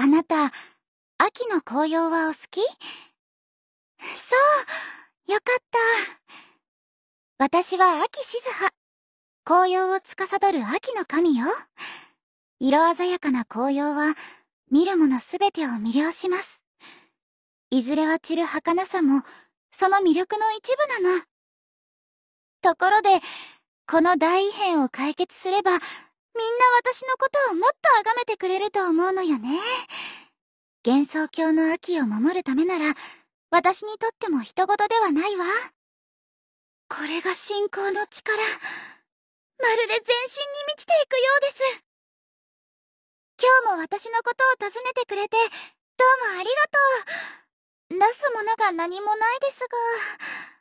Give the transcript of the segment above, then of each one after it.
あなた、秋の紅葉はお好きそう、よかった。私は秋静葉。紅葉を司る秋の神よ。色鮮やかな紅葉は、見るものすべてを魅了します。いずれは散る儚さも、その魅力の一部なの。ところで、この大異変を解決すれば、みんな私のことをもっと崇めてくれると思うのよね。幻想郷の秋を守るためなら、私にとっても人事ではないわ。これが信仰の力。まるで全身に満ちていくようです。今日も私のことを訪ねてくれて、どうもありがとう。出すものが何もないですが。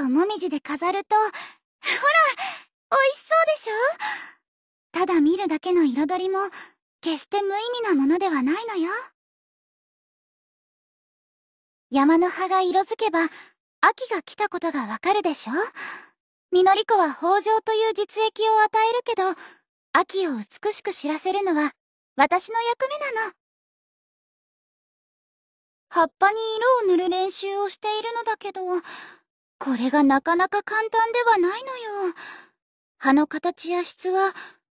をもみじで飾ると、ほら、美味しそうでしょただ見るだけの彩りも、決して無意味なものではないのよ。山の葉が色づけば、秋が来たことがわかるでしょみのり子は豊穣という実益を与えるけど、秋を美しく知らせるのは、私の役目なの。葉っぱに色を塗る練習をしているのだけど、これがなかなか簡単ではないのよ。葉の形や質は、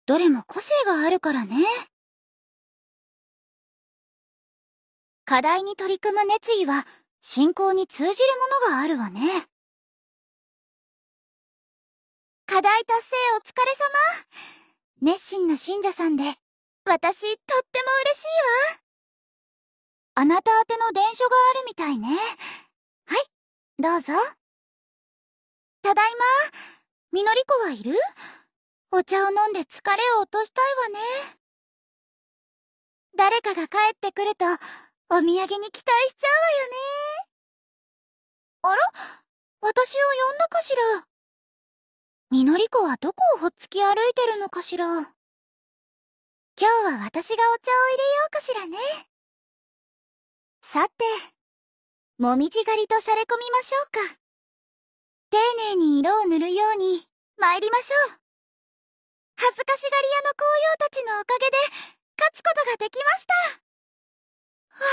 どれも個性があるからね。課題に取り組む熱意は、信仰に通じるものがあるわね。課題達成お疲れ様熱心な信者さんで、私、とっても嬉しいわ。あなた宛ての伝書があるみたいね。はい、どうぞ。ただいま。みのりこはいるお茶を飲んで疲れを落としたいわね。誰かが帰ってくると、お土産に期待しちゃうわよね。あら私を呼んだかしらみのりこはどこをほっつき歩いてるのかしら今日は私がお茶を入れようかしらね。さて、もみじ狩りとしゃれ込みましょうか。丁寧に色を塗るように参りましょう恥ずかしがり屋の紅葉たちのおかげで勝つことができましたはあ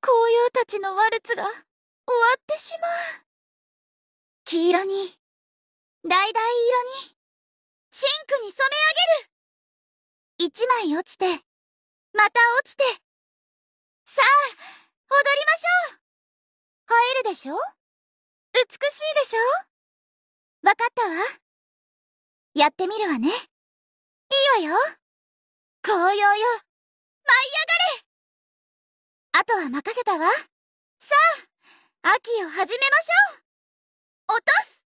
紅葉たちのワルツが終わってしまう黄色に橙色にシンクに染め上げる一枚落ちてまた落ちてさあ踊りましょう映えるでしょ美しいでしょわかったわ。やってみるわね。いいわよ。紅葉よ。舞い上がれあとは任せたわ。さあ、秋を始めましょう落とす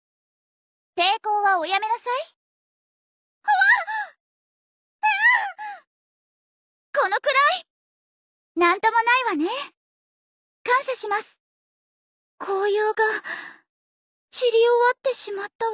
抵抗はおやめなさい。ほわ、うん、このくらいなんともないわね。感謝します。紅葉が、散り終わってしまったわ。